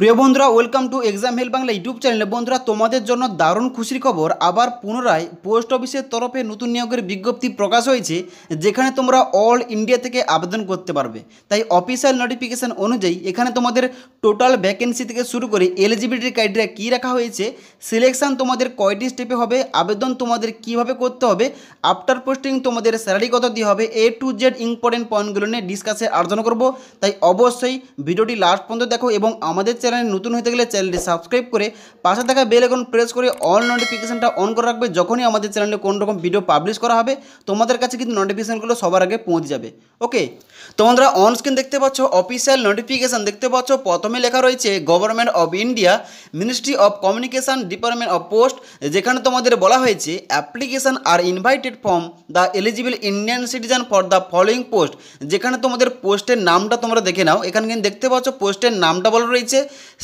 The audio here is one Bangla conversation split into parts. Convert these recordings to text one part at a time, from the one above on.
প্রিয় বন্ধুরা ওয়েলকাম টু এক্সাম হেল বাংলা ইউটিউব চ্যানেলে বন্ধুরা তোমাদের জন্য দারুণ খুশির খবর আবার পুনরায় পোস্ট অফিসের তরফে নতুন নিয়োগের বিজ্ঞপ্তি প্রকাশ হয়েছে যেখানে তোমরা অল ইন্ডিয়া থেকে আবেদন করতে পারবে তাই অফিসিয়াল নোটিফিকেশান অনুযায়ী এখানে তোমাদের টোটাল ভ্যাকেন্সি থেকে শুরু করে এলিজিবিলিটি ক্রাইটেরিয়া কী রাখা হয়েছে সিলেকশান তোমাদের কয়টি স্টেপে হবে আবেদন তোমাদের কিভাবে করতে হবে আফটার পোস্টিং তোমাদের স্যালারি কত দিয়ে হবে এ টু জেড ইম্পর্টেন্ট পয়েন্টগুলো নিয়ে ডিসকাসে আর্জন করব তাই অবশ্যই ভিডিওটি লাস্ট পর্যন্ত দেখো এবং আমাদের চ্যানেল নতুন হতে গেলে চ্যানেলটি সাবস্ক্রাইব করে পাশে থাকা বেল এখন প্রেস করে অল নোটিফিকেশানটা অন করে রাখবে যখনই আমাদের চ্যানেলে কোন রকম ভিডিও পাবলিশ করা হবে তোমাদের কাছে কিন্তু নোটিফিকেশানগুলো সবার আগে পৌঁছে যাবে ওকে তোমরা অনস্ক্রিন অন স্ক্রিন দেখতে পাচ্ছ অফিসিয়াল নোটিফিকেশান দেখতে পাচ্ছ প্রথমে লেখা রয়েছে government of India ministry of communication department of post যেখানে তোমাদের বলা হয়েছে application are invited from the eligible Indian citizen for the following post যেখানে তোমাদের পোস্টের নামটা তোমরা দেখে নাও এখানে কিন্তু দেখতে পাচ্ছ পোস্টের নামটা বলা রয়েছে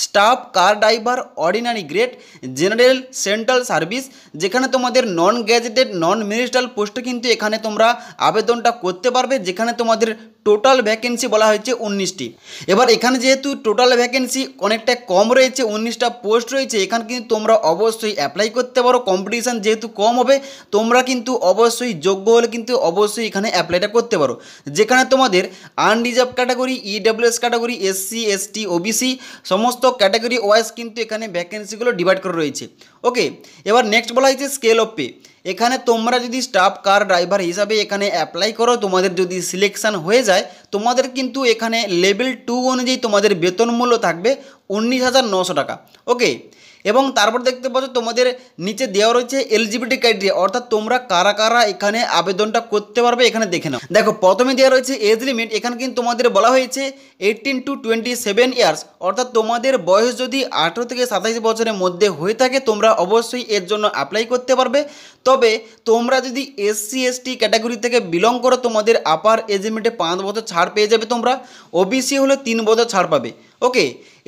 staff car driver ordinary grade general central service যেখানে তোমাদের নন গ্যাজেটেড নন মিনিস্ট্রাল পোস্টে কিন্তু এখানে তোমরা আবেদনটা করতে পারবে যেখানে তোমাদের টোটাল ভ্যাকেন্সি বলা হয়েছে উনিশটি এবার এখানে যেহেতু টোটাল ভ্যাকেন্সি অনেকটা কম রয়েছে উনিশটা পোস্ট রয়েছে এখানে কিন্তু তোমরা অবশ্যই অ্যাপ্লাই করতে পারো কম্পিটিশান যেহেতু কম হবে তোমরা কিন্তু অবশ্যই যোগ্য হলে কিন্তু অবশ্যই এখানে অ্যাপ্লাইটা করতে পারো যেখানে তোমাদের unreserved category EWS category SC ST OBC সমস্ত ক্যাটাগরি ওয়াইজ কিন্তু এখানে ভ্যাকেন্সিগুলো ডিভাইড করা রয়েছে ওকে এবার নেক্সট বলা হয়েছে স্কেল অফ পে এখানে তোমরা যদি স্টাফ কার ড্রাইভার হিসাবে এখানে অ্যাপ্লাই করো তোমাদের যদি সিলেকশান হয়ে যায় তোমাদের কিন্তু এখানে লেভেল টু অনুযায়ী তোমাদের বেতন মূল্য থাকবে উনিশ হাজার নশো টাকা ওকে এবং তারপর দেখতে পাচ্ছ তোমাদের নিচে দেওয়া রয়েছে এলজিবিটি ক্রাইটেরিয়া অর্থাৎ তোমরা কারা কারা এখানে আবেদনটা করতে পারবে এখানে দেখে নাও দেখো প্রথমে দেওয়া রয়েছে এজ লিমিট এখানে কিন্তু তোমাদের বলা হয়েছে eighteen to twenty seven years অর্থাৎ তোমাদের বয়স যদি আঠেরো থেকে সাতাইশ বছরের মধ্যে হয়ে থাকে তোমরা অবশ্যই এর জন্য অ্যাপ্লাই করতে পারবে তবে তোমরা যদি এসসি এসটি ক্যাটাগরি থেকে বিলং করো তোমাদের আপার এজ লিমিটে পাঁচ বছর ছাড় পেয়ে যাবে তোমরা ওবিসি হলে তিন বছর ছাড় পাবে ওকে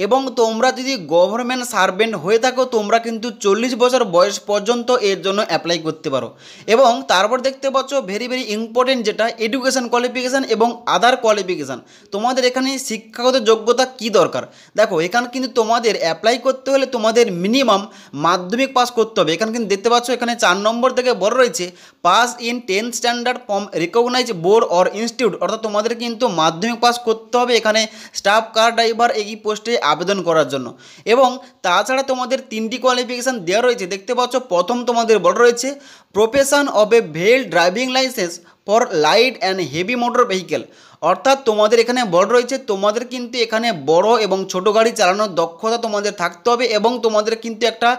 এবং তোমরা যদি গভর্নমেন্ট সার্ভেন্ট হয়ে থাকো তোমরা কিন্তু চল্লিশ বছর বয়স পর্যন্ত এর জন্য অ্যাপ্লাই করতে পারো এবং তারপর দেখতে পাচ্ছ ভেরি ভেরি ইম্পর্টেন্ট যেটা এডুকেশন কোয়ালিফিকেশান এবং আদার কোয়ালিফিকেশান তোমাদের এখানে শিক্ষাগত যোগ্যতা কি দরকার দেখো এখানে কিন্তু তোমাদের অ্যাপ্লাই করতে হলে তোমাদের মিনিমাম মাধ্যমিক পাস করতে হবে এখানে কিন্তু দেখতে পাচ্ছ এখানে চার নম্বর থেকে বড় রয়েছে pass in tenth standard from recognise board or institute অর্থাৎ তোমাদের কিন্তু মাধ্যমিক পাস করতে হবে এখানে স্টাফ কার ড্রাইভার এই পোস্টে আবেদন করার জন্য এবং তাছাড়া তোমাদের তিনটি কোয়ালিফিকেশান দেওয়া রয়েছে দেখতে পাচ্ছ প্রথম তোমাদের বলা রয়েছে profession of a valid driving licence for light and heavy motor vehicle অর্থাৎ তোমাদের এখানে বড় রয়েছে তোমাদের কিন্তু এখানে বড় এবং ছোট গাড়ি চালানোর দক্ষতা তোমাদের থাকতে হবে এবং তোমাদের কিন্তু একটা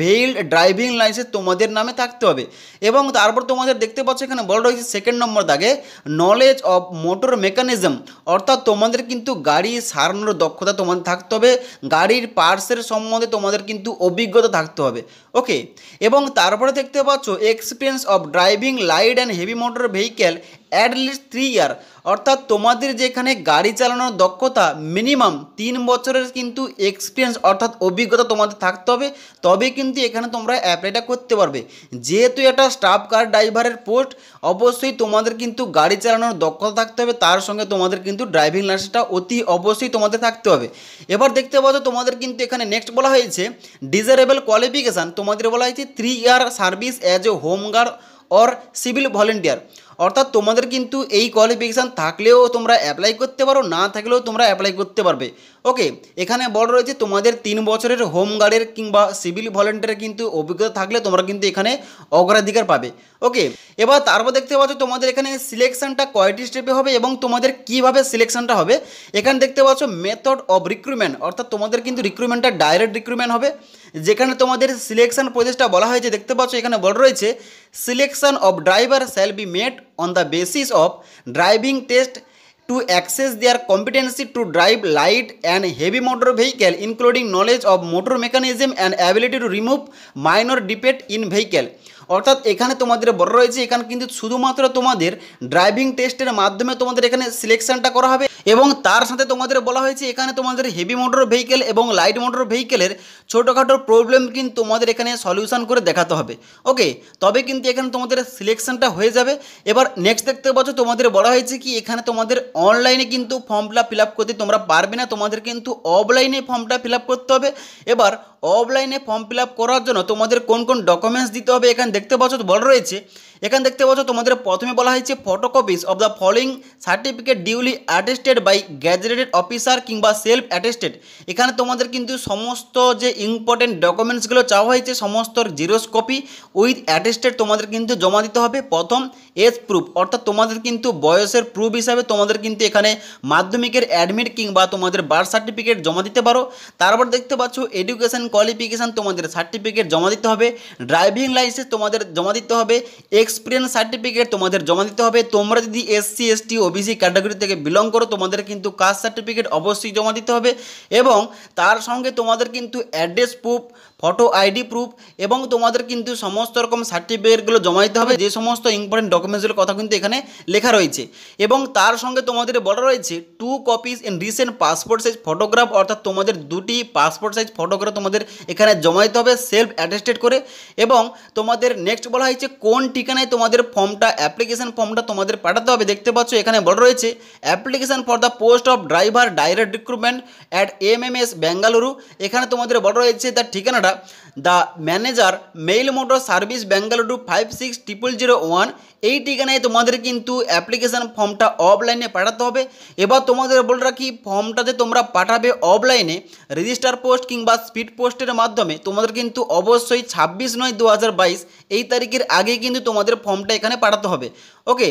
ভেইল্ড ড্রাইভিং লাইসেন্স তোমাদের নামে থাকতে হবে এবং তারপর তোমাদের দেখতে পাচ্ছ এখানে বড় রয়েছে সেকেন্ড নম্বর দাগে নলেজ অফ মোটর মেকানিজম অর্থাৎ তোমাদের কিন্তু গাড়ি সারানোর দক্ষতা তোমাদের থাকতে হবে গাড়ির পার্সের সম্বন্ধে তোমাদের কিন্তু অভিজ্ঞতা থাকতে হবে ওকে এবং তারপরে দেখতে পাচ্ছ experience of driving light and heavy motor vehicle at least three year অর্থাৎ তোমাদের যেখানে গাড়ি চালানোর দক্ষতা মিনিমাম তিন বছরের কিন্তু এক্সপিরিয়েন্স অর্থাৎ অভিজ্ঞতা তোমাদের থাকতে হবে তবে কিন্তু এখানে তোমরা অ্যাপ্লাইটা করতে পারবে যেহেতু এটা স্টাফ কার ড্রাইভারের পোস্ট অবশ্যই তোমাদের কিন্তু গাড়ি চালানোর দক্ষতা থাকতে হবে তার সঙ্গে তোমাদের কিন্তু ড্রাইভিং লাইসেন্সটা অতি অবশ্যই তোমাদের থাকতে হবে এবার দেখতে পাচ্ছ তোমাদের কিন্তু এখানে নেক্সট বলা হয়েছে ডিজারেবল কোয়ালিফিকেশান তোমাদের বলা হয়েছে three year service as a home guard or civil volunteer অর্থাৎ তোমাদের কিন্তু এই কোয়ালিফিকেশান থাকলেও তোমরা অ্যাপ্লাই করতে পারো না থাকলেও তোমরা অ্যাপ্লাই করতে পারবে ওকে এখানে বড় রয়েছে তোমাদের তিন বছরের হোম গার্ডের কিংবা সিভিল ভলেন্টিয়ারের কিন্তু অভিজ্ঞতা থাকলে তোমরা কিন্তু এখানে অগ্রাধিকার পাবে ওকে এবার তারপর দেখতে পাচ্ছ তোমাদের এখানে সিলেকশনটা কয়টি স্টেপে হবে এবং তোমাদের কিভাবে সিলেকশনটা হবে এখানে দেখতে পাচ্ছ মেথড অফ রিক্রুটমেন্ট অর্থাৎ তোমাদের কিন্তু রিক্রুটমেন্টটা ডাইরেক্ট রিক্রুটমেন্ট হবে যেখানে তোমাদের সিলেকশন প্রসেসটা বলা হয়েছে দেখতে পাচ্ছ এখানে বল রয়েছে selection of driver shall be made on the basis of driving test to access their competency to drive light and heavy motor vehicle including knowledge of motor mechanism and ability to remove minor defect in vehicle অর্থাৎ এখানে তোমাদের বড় রয়েছে এখানে কিন্তু শুধুমাত্র তোমাদের ড্রাইভিং টেস্টের মাধ্যমে তোমাদের এখানে সিলেকশনটা করা হবে এবং তার সাথে তোমাদের বলা হয়েছে এখানে তোমাদের হেভি মোটর ভেহিকেল এবং লাইট মোটর ভেহিকেলের ছোটোখাটো প্রবলেম কিন্তু তোমাদের এখানে সলিউশন করে দেখাতে হবে ওকে তবে কিন্তু এখানে তোমাদের সিলেকশনটা হয়ে যাবে এবার নেক্সট দেখতে পাচ্ছ তোমাদের বলা হয়েছে কি এখানে তোমাদের অনলাইনে কিন্তু ফর্মটা ফিল আপ করতে তোমরা পারবে না তোমাদের কিন্তু অফলাইনে ফর্মটা ফিল করতে হবে এবার অফলাইনে ফর্ম ফিল করার জন্য তোমাদের কোন কোন ডকুমেন্টস দিতে হবে এখানে দেখতে পাচ্ছ বল রয়েছে এখানে দেখতে পাচ্ছ তোমাদের প্রথমে বলা হয়েছে photocopies of the following certificate duly attested by gazetted officer কিংবা সেলফ অ্যাটেস্টেড এখানে তোমাদের কিন্তু সমস্ত যে ইম্পর্টেন্ট ডকুমেন্টসগুলো চাওয়া হয়েছে সমস্ত জিরোস কপি উইথ অ্যাটেস্টেড তোমাদের কিন্তু জমা দিতে হবে প্রথম এজ প্রুফ অর্থাৎ তোমাদের কিন্তু বয়সের প্রুফ হিসাবে তোমাদের কিন্তু এখানে মাধ্যমিকের অ্যাডমিট কিংবা তোমাদের বার্থ সার্টিফিকেট জমা দিতে পারো তারপর দেখতে পাচ্ছ এডুকেশন কোয়ালিফিকেশান তোমাদের সার্টিফিকেট জমা দিতে হবে ড্রাইভিং লাইসেন্স তোমাদের তোমাদের জমা দিতে হবে এক্সপিরিয়েন্স সার্টিফিকেট তোমাদের জমা দিতে হবে তোমরা যদি এসসি এসটি ওবিসি ক্যাটাগরি থেকে বিলং করো তোমাদের কিন্তু কাস্ট সার্টিফিকেট অবশ্যই জমা দিতে হবে এবং তার সঙ্গে তোমাদের কিন্তু address proof photo ID proof এবং তোমাদের কিন্তু সমস্ত রকম সার্টিফিকেটগুলো জমা দিতে হবে যে সমস্ত ইম্পর্টেন্ট ডকুমেন্টসগুলোর কথা কিন্তু এখানে লেখা রয়েছে এবং তার সঙ্গে তোমাদের বলা রয়েছে two copies in recent passport size photograph অর্থাৎ তোমাদের দুটি পাসপোর্ট সাইজ ফটোগ্রাফ তোমাদের এখানে জমা দিতে হবে সেলফ অ্যাটেস্টেড করে এবং তোমাদের নেক্সট বলা হয়েছে কোন ঠিকানায় তোমাদের ফর্মটা অ্যাপ্লিকেশান ফর্মটা তোমাদের পাঠাতে হবে দেখতে পাচ্ছ এখানে বলা রয়েছে application for the post of driver direct recruitment at M M S Bengaluru এখানে তোমাদের বলা রয়েছে তার ঠিকানাটা the manager mail motor service Bengaluru five six triple zero one এই ঠিকানায় তোমাদের কিন্তু অ্যাপ্লিকেশান ফর্মটা অফলাইনে পাঠাতে হবে এবার তোমাদের বলে রাখি ফর্মটাতে তোমরা পাঠাবে অফলাইনে রেজিস্টার পোস্ট কিংবা স্পিড পোস্টের মাধ্যমে তোমাদের কিন্তু অবশ্যই ছাব্বিশ নয় দু হাজার বাইশ এই তারিখের আগে কিন্তু তোমাদের ফর্মটা এখানে পাঠাতে হবে ওকে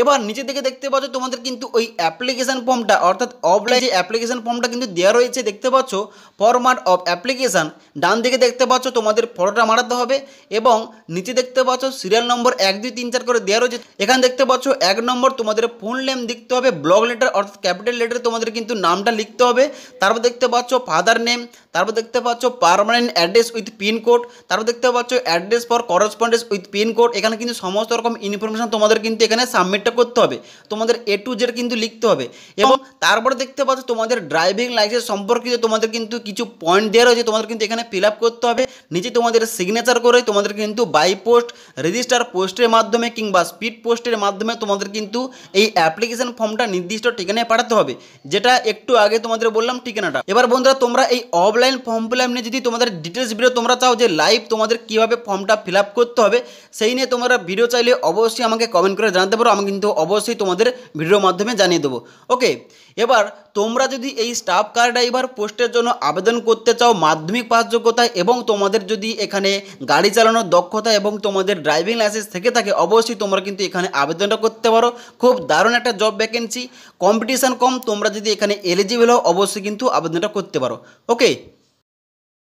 এবার নিচে থেকে দেখতে পাচ্ছ তোমাদের কিন্তু ওই অ্যাপ্লিকেশান ফর্মটা অর্থাৎ অফলাইন যে অ্যাপ্লিকেশান ফর্মটা কিন্তু দেওয়া রয়েছে দেখতে পাচ্ছ ফরম্যাট অফ অ্যাপ্লিকেশান ডান দিকে দেখতে পাচ্ছ তোমাদের ফটোটা মারাতে হবে এবং নিচে দেখতে পাচ্ছ সিরিয়াল নম্বর এক দুই তিন চার করে দেওয়া রয়েছে এখানে দেখতে পাচ্ছ এক নম্বর তোমাদের ফোন নেম দেখতে হবে ব্লক লেটার অর্থাৎ ক্যাপিটাল লেটারে তোমাদের কিন্তু নামটা লিখতে হবে তারপর দেখতে পাচ্ছ ফাদার নেম তারপর দেখতে পাচ্ছ পারমানেন্ট অ্যাড্রেস উইথ পিনকোড তারপর দেখতে পাচ্ছ address for correspondence with pincode এখানে কিন্তু সমস্ত রকম ইনফরমেশান তোমাদের কিন্তু কিন্তু এখানে সাবমিটটা করতে হবে তোমাদের এ টু জেড কিন্তু লিখতে হবে এবং তারপরে দেখতে পাচ্ছ তোমাদের ড্রাইভিং লাইসেন্স সম্পর্কিত তোমাদের কিন্তু কিছু পয়েন্ট দেওয়া রয়েছে তোমাদের কিন্তু এখানে ফিল করতে হবে নিজে তোমাদের সিগনেচার করে তোমাদের কিন্তু বাই পোস্ট রেজিস্টার পোস্টের মাধ্যমে কিংবা স্পিড পোস্টের মাধ্যমে তোমাদের কিন্তু এই অ্যাপ্লিকেশন ফর্মটা নির্দিষ্ট ঠিকানায় পাঠাতে হবে যেটা একটু আগে তোমাদের বললাম ঠিকানাটা এবার বন্ধুরা তোমরা এই অফলাইন ফর্ম ফিল আপ নিয়ে যদি তোমাদের ডিটেলস ভিডিও তোমরা চাও যে লাইভ তোমাদের কীভাবে ফর্মটা ফিল করতে হবে সেই নিয়ে তোমরা ভিডিও চাইলে অবশ্যই আমাকে কমেন্ট করে করে জানাতে পারো আমি কিন্তু অবশ্যই তোমাদের ভিডিওর মাধ্যমে জানিয়ে দেবো ওকে এবার তোমরা যদি এই স্টাফ কার ড্রাইভার পোস্টের জন্য আবেদন করতে চাও মাধ্যমিক পাস যোগ্যতায় এবং তোমাদের যদি এখানে গাড়ি চালানোর দক্ষতা এবং তোমাদের ড্রাইভিং লাইসেন্স থেকে থাকে অবশ্যই তোমরা কিন্তু এখানে আবেদনটা করতে পারো খুব দারুণ একটা জব ভ্যাকেন্সি কম্পিটিশান কম তোমরা যদি এখানে এলিজিবল হও অবশ্যই কিন্তু আবেদনটা করতে পারো ওকে